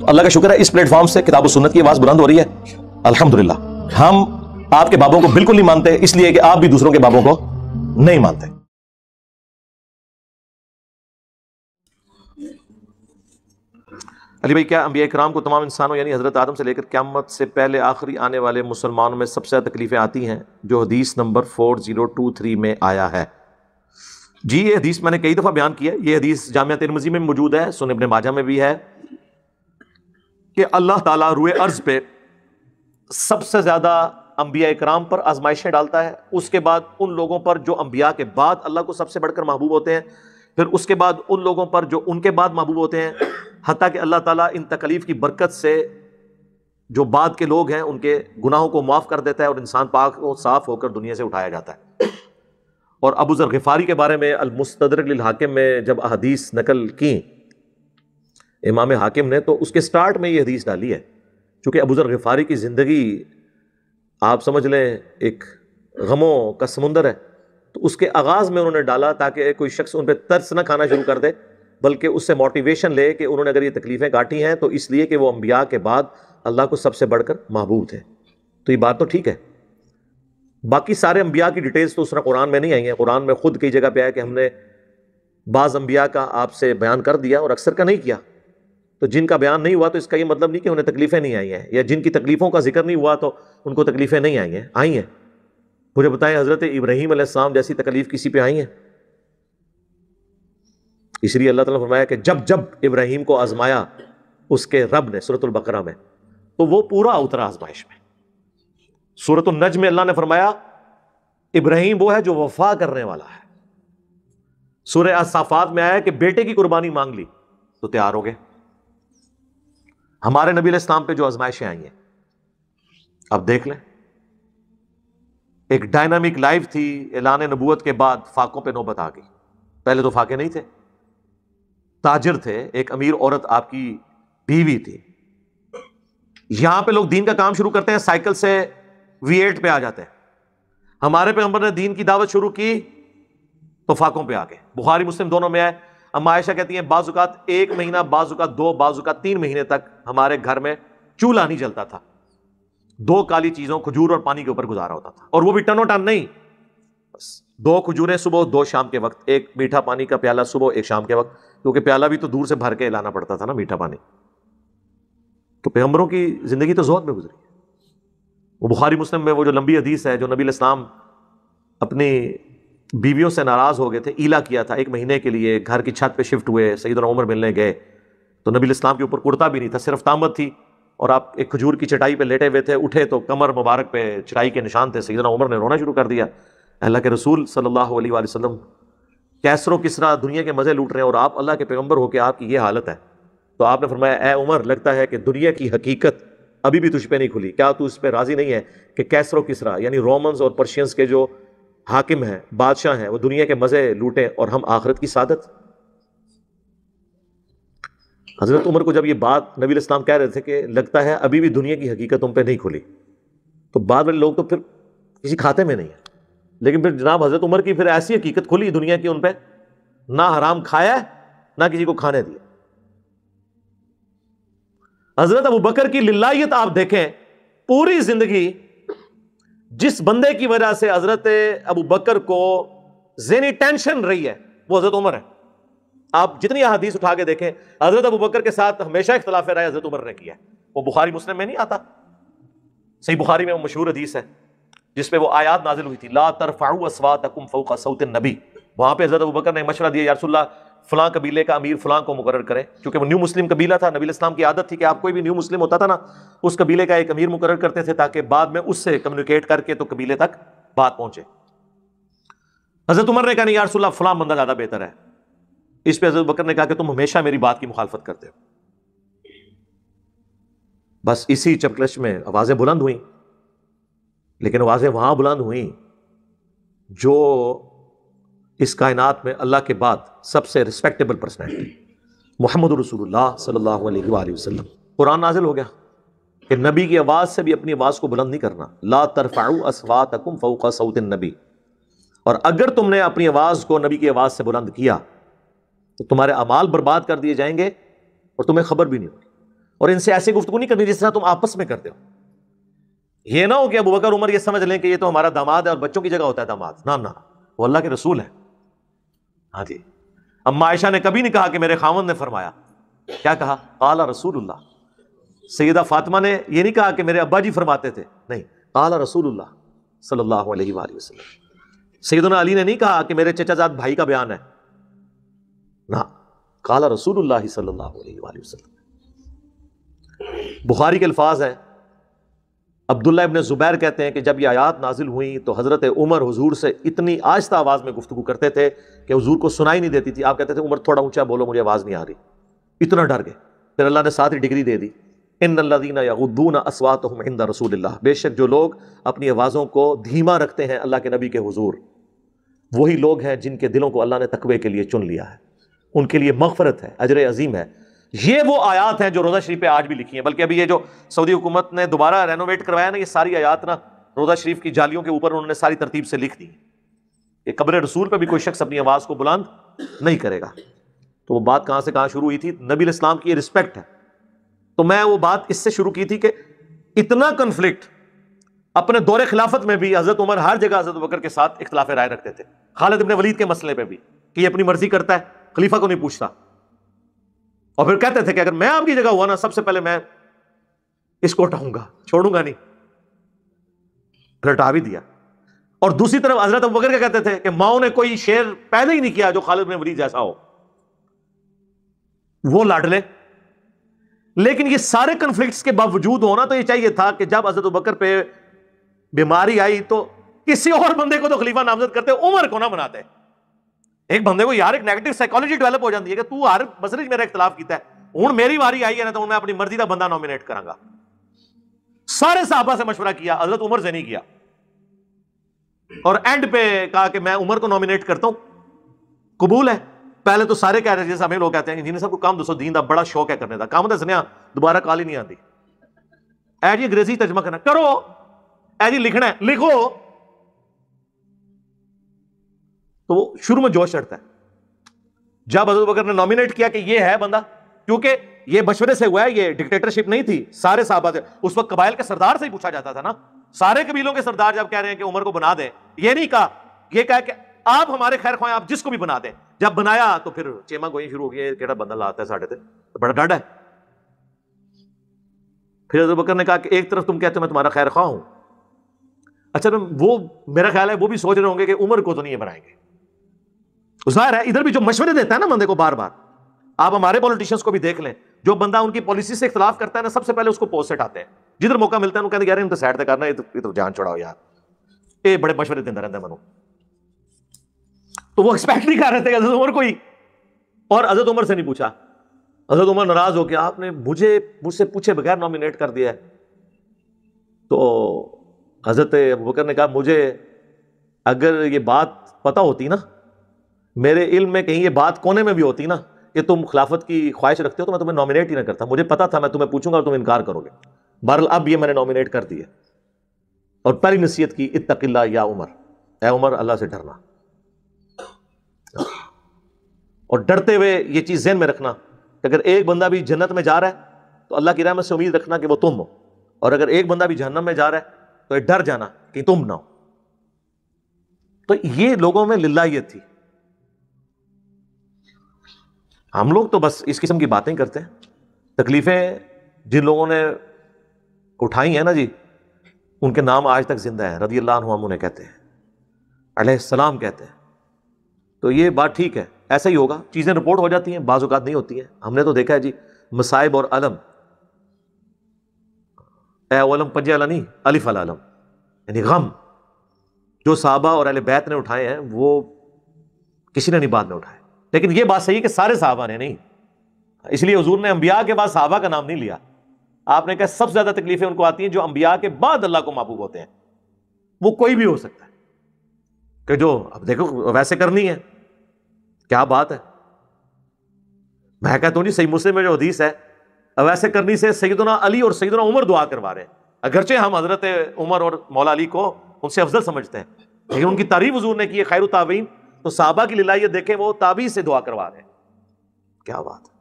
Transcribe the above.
तो अल्लाह का शुक्र है इस प्लेटफॉर्म से किताब सुन्नत की आवाज़ बुलंद हो रही है अलहमदुल्ला हम आपके बाबों को बिल्कुल नहीं मानते इसलिए कि आप भी दूसरों के बाबों को नहीं मानते अली भाई क्या अम्बिया कराम को तमाम इंसानों यानी हज़रत आदम से लेकर क्यामत से पहले आखिरी आने वाले मुसलमानों में सबसे ज़्यादा तकलीफ़ें आती हैं जो हदीस number four zero two three में आया है जी ये हदीस मैंने कई दफ़ा बयान किया है ये हदीस जामिया तिरमजी में मौजूद है सुन माजा में भी है कि अल्लाह ताला रुए अर्ज पे सबसे ज़्यादा अम्बिया कराम पर आजमाइशें डालता है उसके बाद उन लोगों पर जो अम्बिया के बाद अल्लाह को सबसे बढ़कर महबूब होते हैं फिर उसके बाद उन लोगों पर जो उनके बाद महबूब होते हैं हती कि अल्लाह ताला इन तकलीफ़ की बरकत से जो बाद के लोग हैं उनके गुनाहों को माफ़ कर देता है और इंसान पाक को साफ़ होकर दुनिया से उठाया जाता है और अबू ज़र गफ़ारी के बारे में अलमुस्तरक हाकिम में जब अहदीस नकल की इमाम हाकिम ने तो उसके स्टार्ट में ये हदीस डाली है चूँकि अबूज़र गफ़ारी की ज़िंदगी आप समझ लें एक गमों का समुंदर है तो उसके आगाज़ में उन्होंने डाला ताकि कोई शख्स उन पर तर्स न खाना शुरू कर दे बल्कि उससे मोटिवेशन ले कि उन्होंने अगर ये तकलीफ़ें काटी हैं तो इसलिए कि वो अम्बिया के बाद अल्लाह को सबसे बढ़ कर महबूब थे तो ये बात तो ठीक है बाकी सारे अम्बिया की डिटेल्स तो उसने कुरान में नहीं आई हैं कुरान में ख़ुद कई जगह पर आया कि हमने बाज़ अम्बिया का आपसे बयान कर दिया और अक्सर का नहीं किया तो जिनका बयान नहीं हुआ तो इसका ये मतलब नहीं कि उन्हें तकलीफ़ें नहीं आई हैं या जिनकी तकलीफ़ों का जिक्र नहीं हुआ तो उनको तकलीफ़ें नहीं आई हैं आई हैं मुझे बताएं हज़रत इब्राहिम अलैहिस्सलाम जैसी तकलीफ़ किसी पे आई है इसलिए अल्लाह ताला फरमाया कि जब जब इब्राहिम को आजमाया उसके रब ने सूरतुल बकरा में तो वो पूरा उतरा आजमाइश में सूरत नज में अल्लाह ने फरमाया इब्राहिम वो है जो वफा करने वाला है सूर्य असाफात में आया कि बेटे की कुर्बानी मांग ली तो तैयार हो गए हमारे नबी इस्लाम पे जो आजमाइशें आई हैं अब देख लें एक डायनामिक लाइफ थी एलान नबूत के बाद फाकों पे नौबत आ गई पहले तो फाके नहीं थे ताजर थे एक अमीर औरत आपकी बीवी थी यहां पे लोग दीन का काम शुरू करते हैं साइकिल से वी एट पे आ जाते हैं हमारे पैगंबर ने दीन की दावत शुरू की तो फाकों पर आ गए बुखारी मुस्लिम दोनों में आए अम्मा आयशा कहती हैं बाजुकात एक महीना बाजुकात दो बाजुकात तीन महीने तक हमारे घर में चूल्हा नहीं जलता था दो काली चीजों खजूर और पानी के ऊपर गुजारा होता था और वो भी टनो टन नहीं बस दो खजूरें सुबह दो शाम के वक्त एक मीठा पानी का प्याला सुबह एक शाम के वक्त क्योंकि प्याला भी तो दूर से भर के लाना पड़ता था ना मीठा पानी तो पैगम्बरों की जिंदगी तो जोहद में गुजरी वो बुखारी मुस्लिम में वो जो लंबी हदीस है जो नबी इस्लाम अपनी बीवियों से नाराज़ हो गए थे ईला किया था एक महीने के लिए घर की छत पे शिफ्ट हुए सईदना उमर मिलने गए तो नबी इस्लाम के ऊपर कुर्ता भी नहीं था सिर्फ तामद थी और आप एक खजूर की चटाई पे लेटे हुए थे उठे तो कमर मुबारक पे चटाई के निशान थे सईदना उमर ने रोना शुरू कर दिया अल्लाह के रसूल सल्लल्लाहु अलैहि वसल्लम कैसरों किस तरह दुनिया के मज़े लूट रहे हैं और आप अल्लाह के पैगम्बर होकर आपकी ये हालत है तो आपने फरमाया ए उमर लगता है कि दुनिया की हकीकत अभी भी तुझ पर नहीं खुली क्या तू इस पर राज़ी नहीं है कि कैसरों किसरा यानी रोमन्स और पर्शियंस के जो हाकिम हैं बादशाह हैं वो दुनिया के मज़े लूटें और हम आखिरत की सादत हज़रत उमर को जब ये बात नबी इस्लाम कह रहे थे कि लगता है अभी भी दुनिया की हकीकत उन पर नहीं खुली तो बाद वाले लोग तो फिर किसी खाते में नहीं है लेकिन फिर जनाब हज़रत उमर की फिर ऐसी हकीकत खुली दुनिया की उन पर ना हराम खाया ना किसी को खाने दिया हज़रत अबू बकर की लिल्लायत आप देखें पूरी ज़िंदगी जिस बंदे की वजह से हजरत अबू बकर को जेनी टेंशन रही है वो हजरत उमर है आप जितनी हदीस उठा के देखें हजरत अबू बकर के साथ हमेशा इख्तलाफ राय हजरत उमर ने किया वो बुखारी मुस्लिम में नहीं आता सही बुखारी में वो मशहूर हदीस है जिसपे वो आयात नाजिल हुई थी ला तरफाऊ असवात फ़ौका सऊत नबी वहां पर हजरत अबू बकर ने मशवरा दिया यारसोल्ला फलां कबीले का अमीर फलां को मुकर करें क्योंकि वो न्यू मुस्लिम कबीला था नबी इस्लाम की आदत थी कि आप कोई भी न्यू मुस्लिम होता था ना उस कबीले का एक अमीर मुकर करते थे ताकि बाद में उससे कम्युनिकेट करके तो कबीले तक बात पहुंचे हज़रत उमर ने कहा नहीं यारसोल्ला फलां बंदा ज़्यादा बेहतर है इस पर हज़रत बकर ने कहा कि तुम हमेशा मेरी बात की मुखालफत करते हो बस इसी चपकलश में आवाज़ें बुलंद हुई लेकिन आवाज़ें वहां बुलंद हुई जो इस कायनात में अल्लाह के बाद सबसे रिस्पेक्टेबल पर्सनैलिटी मोहम्मद रसूलुल्लाह सल्लल्लाहु अलैहि वसल्लम कुरान नाजिल हो गया कि नबी की आवाज़ से भी अपनी आवाज़ को बुलंद नहीं करना ला तरफ़ाऊ असवात अकुम फ़ौका सऊत नबी और अगर तुमने अपनी आवाज़ को नबी की आवाज़ से बुलंद किया तो तुम्हारे अमाल बर्बाद कर दिए जाएंगे और तुम्हें खबर भी नहीं होगी और इनसे ऐसी गुफ्तु नहीं करनी जिस तरह तुम आपस में करते हो ये ना हो कि अबू बकर उमर ये समझ लें कि ये तो हमारा दामाद है और बच्चों की जगह होता है दामाद ना ना वो अल्लाह के रसूल है हाँ जी अब मायशा ने कभी नहीं कहा कि मेरे खामन ने फरमाया क्या कहा काला रसूल सैदा फातमा ने यह नहीं कहा कि मेरे अब्बा जी फरमाते थे नहीं काला रसूल सल्लल्लाहु अलैहि अली ने नहीं कहा कि मेरे चचाजाद भाई का बयान है ना काला रसूल सल्लल्लाहु बुखारी के अल्फाज हैं अब्दुल्ला इबन ज़ुबैर कहते हैं कि जब ये आयात नाजिल हुई तो हज़रत उमर हजूर से इतनी आहिस्ता आवाज़ में गुफ्तु करते थे कि हजूर को सुनाई नहीं देती थी आप कहते थे उमर थोड़ा ऊँचा बोलो मुझे आवाज़ नहीं आ रही इतना डर गए फिर अल्लाह ने साथ ही डिग्री दे दी इन अल्लादीन यादून असवात हिंदा रसूल बेशक जो लोग अपनी आवाज़ों को धीमा रखते हैं अल्लाह के नबी के हजूर वही लोग हैं जिनके दिलों को अल्लाह ने तकबे के लिए चुन लिया है उनके लिए मगफरत है अजर अजीम है ये वो आयात हैं जो रोज़ा शरीफ पे आज भी लिखी है बल्कि अभी ये जो सऊदी हुकूमत ने दोबारा रेनोवेट करवाया ना ये सारी आयात ना रोज़ा शरीफ की जालियों के ऊपर उन्होंने सारी तरतीब से लिख दी ये कब्र रसूल पर भी कोई शख्स अपनी आवाज़ को बुलंद नहीं करेगा तो वो बात कहाँ से कहाँ शुरू हुई थी नबी इस्लाम की ये रिस्पेक्ट है तो मैं वो बात इससे शुरू की थी कि इतना कन्फ्लिक्ट अपने दौरे खिलाफत में भी हज़रत उमर हर जगह हज़रत बकर के साथ इख्तलाफ राय रखते थे खालिद इबन वलीद के मसले पर भी कि ये अपनी मर्जी करता है खलीफा को नहीं पूछता और फिर कहते थे कि अगर मैं आपकी जगह हुआ ना सबसे पहले मैं इसको हटाऊंगा छोड़ूंगा नहीं हटा भी दिया और दूसरी तरफ हजरत अबकर क्या कहते थे कि माओ ने कोई शेर पहले ही नहीं किया जो खालिद में वरीद जैसा हो वो लाड ले लेकिन ये सारे कॉन्फ्लिक्ट्स के बावजूद होना तो ये चाहिए था कि जब हजरत बकर पे बीमारी आई तो किसी और बंदे को तो खलीफा नामजद करते उमर को ना बनाते एक बंदे को यार एक नेगेटिव साइकोलॉजी डेवलप हो जाती है कि तू हर मसले मेरा इख्तलाफ किया हूँ मेरी वारी आई है ना तो मैं अपनी मर्जी का बंदा नॉमिनेट करा सारे साहबा से मशवरा किया अदरत उमर से नहीं किया और एंड पे कहा कि मैं उमर को नॉमिनेट करता हूं कबूल है पहले तो सारे कह रहे थे हमें लोग कहते हैं इंजीनियर साहब को काम दसो दीन का बड़ा शौक है करने का काम दस रहा दोबारा कॉल ही नहीं आती ऐ जी अंग्रेजी तजमा करना करो ऐ जी लिखना है लिखो तो वो शुरू में जोश चढ़ता है जब हजरत बकर ने नॉमिनेट किया कि ये है बंदा क्योंकि ये बशवरे से हुआ है ये डिक्टेटरशिप नहीं थी सारे साहबा थे उस वक्त कबाइल के सरदार से ही पूछा जाता था ना सारे कबीलों के सरदार जब कह रहे हैं कि उमर को बना दें ये नहीं कहा यह कहा कि आप हमारे खैर खुआ आप जिसको भी बना दें जब बनाया तो फिर चेमा गोई शुरू हो गई कि बंदा लाता है साढ़े थे तो बड़ा डर है फिर हजरत बकर ने कहा कि एक तरफ तुम कहते हो मैं तुम्हारा खैर खा हूं अच्छा तो वो मेरा ख्याल है वो भी सोच रहे होंगे कि उम्र को तो नहीं बनाएंगे जाहिर है इधर भी जो मशवरे देता है ना बंदे को बार बार आप हमारे पॉलिटिशियंस को भी देख लें जो बंदा उनकी पॉलिसी से इख्तलाफ करता है ना सबसे पहले उसको पोस्ट से हटाते हैं जिधर मौका मिलता है कहते यार तो साइड तक करना ये तो, जान छोड़ाओ यार ये बड़े मशवरे देता रहता है मनो तो वो एक्सपेक्ट नहीं कर रहे थे हजरत उमर को ही और हजरत उमर से नहीं पूछा हजरत उमर नाराज हो गया आपने मुझे मुझसे पूछे बगैर नॉमिनेट कर दिया है तो हजरत अबू बकर ने कहा मुझे अगर ये बात पता होती ना मेरे इल्म में कहीं ये बात कोने में भी होती ना कि तुम खिलाफत की ख्वाहिश रखते हो तो मैं तुम्हें नॉमिनेट ही ना करता मुझे पता था मैं तुम्हें पूछूंगा और तुम इनकार करोगे बहरल अब ये मैंने नॉमिनेट कर दिया और पहली नसीहत की इतकिल्ला या उमर ए उमर अल्लाह से डरना और डरते हुए ये चीज़ जहन में रखना कि अगर एक बंदा भी जन्नत में जा रहा है तो अल्लाह की रहमत से उम्मीद रखना कि वो तुम हो और अगर एक बंदा भी जहन्नम में जा रहा है तो ये डर जाना कि तुम ना हो तो ये लोगों में लिल्लाहियत थी हम लोग तो बस इस किस्म की बातें करते हैं तकलीफ़ें जिन लोगों ने उठाई हैं ना जी उनके नाम आज तक ज़िंदा हैं रदी अल्लाह उन्हें कहते हैं सलाम कहते हैं तो ये बात ठीक है ऐसा ही होगा चीज़ें रिपोर्ट हो जाती हैं बाजूकात नहीं होती हैं हमने तो देखा है जी मसाइब और अलम एलम पंज अला नहीं अलिफ अलम यानी गम जो साहबा और अल बैत ने उठाए हैं वो किसी ने नहीं बाद में उठाए लेकिन यह बात सही है कि सारे साहबा ने नहीं इसलिए हजूर ने अंबिया के बाद साहबा का नाम नहीं लिया आपने कहा सबसे ज्यादा तकलीफें उनको आती हैं जो अंबिया के बाद अल्लाह को महबूब होते हैं वो कोई भी हो सकता है कि जो अब देखो वैसे करनी है क्या बात है मैं कहता हूं जी सही मुस्लिम में जो हदीस है वैसे करनी से सईदना अली और सैदना उमर दुआ करवा रहे हैं अगरचे हम हजरत उमर और मौला अली को उनसे अफजल समझते हैं लेकिन उनकी तारीफ हजूर ने की है खैर तावीन तो साहबा की लीला ये देखें वो ताबी से दुआ करवा रहे हैं क्या बात है